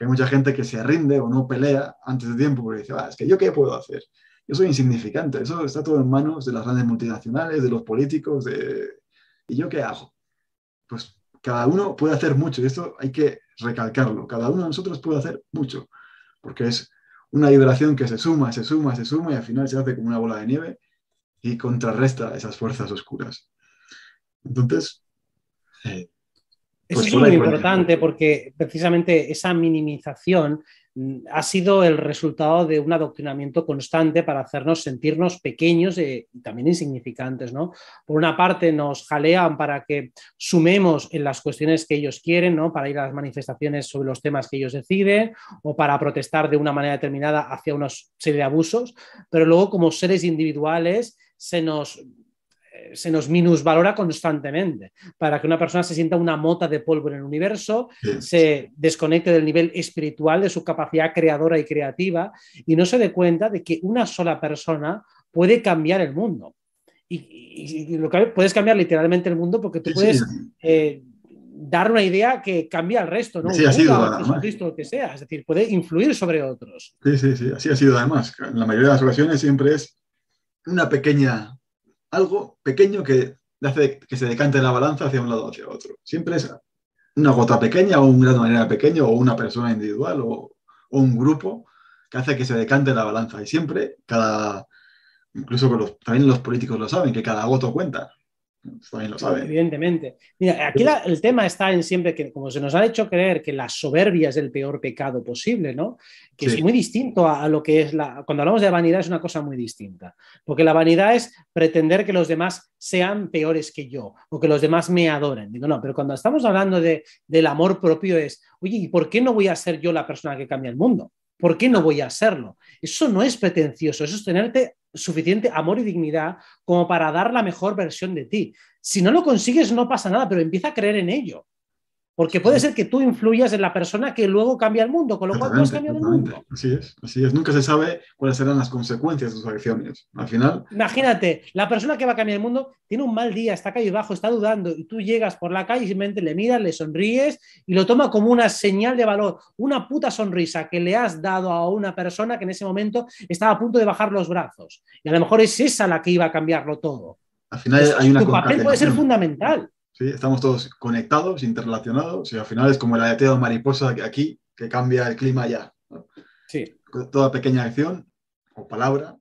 hay mucha gente que se rinde o no pelea antes de tiempo porque dice, ah, es que yo qué puedo hacer. Yo soy insignificante, eso está todo en manos de las grandes multinacionales, de los políticos, de... ¿y yo qué hago? Pues cada uno puede hacer mucho, y esto hay que recalcarlo, cada uno de nosotros puede hacer mucho, porque es una liberación que se suma, se suma, se suma y al final se hace como una bola de nieve y contrarresta esas fuerzas oscuras. Entonces, eh, eso pues es muy importante porque precisamente esa minimización mm, ha sido el resultado de un adoctrinamiento constante para hacernos sentirnos pequeños eh, y también insignificantes. Por una parte nos jalean para que sumemos en las cuestiones que ellos quieren, ¿no? para ir a las manifestaciones sobre los temas que ellos deciden o para protestar de una manera determinada hacia una serie de abusos, pero luego como seres individuales se nos eh, se nos minusvalora constantemente. Para que una persona se sienta una mota de polvo en el universo, se desconecte del nivel espiritual, de su capacidad creadora y creativa, y no se dé cuenta de que una sola persona puede cambiar el mundo. Y, lo que puedes cambiar literalmente el mundo porque tú puedes eh, dar una idea que cambia al resto, ¿no? Sí, ha lo que sea, es decir, puede influir sobre otros. Sí, sí, sí, así ha sido además. En la mayoría de las ocasiones siempre es una pequeña algo pequeño que hace que se decante la balanza hacia un lado o hacia otro. Siempre es una gota pequeña o un grano de manera pequeño o una persona individual o, un grupo que hace que se decante la balanza. Y siempre, cada, incluso los, también los políticos lo saben, que cada voto cuenta. Pues evidentemente. Mira, aquí el tema está en siempre que, como se nos ha hecho creer, que la soberbia es el peor pecado posible, ¿no? Que es muy distinto a, lo que es la. Cuando hablamos de vanidad, es una cosa muy distinta. Porque la vanidad es pretender que los demás sean peores que yo o que los demás me adoren. Digo, no, pero cuando estamos hablando de, del amor propio, es, oye, ¿y por qué no voy a ser yo la persona que cambia el mundo? ¿Por qué no voy a serlo? Eso no es pretencioso, eso es tenerte suficiente amor y dignidad como para dar la mejor versión de ti. Si no lo consigues, no pasa nada, pero empieza a creer en ello. Porque puede ser que tú influyas en la persona que luego cambia el mundo, con lo cual tú has cambiado el mundo. Así es, así es. Nunca se sabe cuáles serán las consecuencias de sus acciones. Al final. Imagínate, la persona que va a cambiar el mundo tiene un mal día, está calle bajo, está dudando, y tú llegas por la calle y simplemente le miras, le sonríes y lo toma como una señal de valor, una puta sonrisa que le has dado a una persona que en ese momento estaba a punto de bajar los brazos. Y a lo mejor es esa la que iba a cambiarlo todo. Al final hay una tu papel puede ser fundamental. Estamos todos conectados, interrelacionados, y al final es como el de mariposa aquí, que cambia el clima ya. Sí. Toda pequeña acción o palabra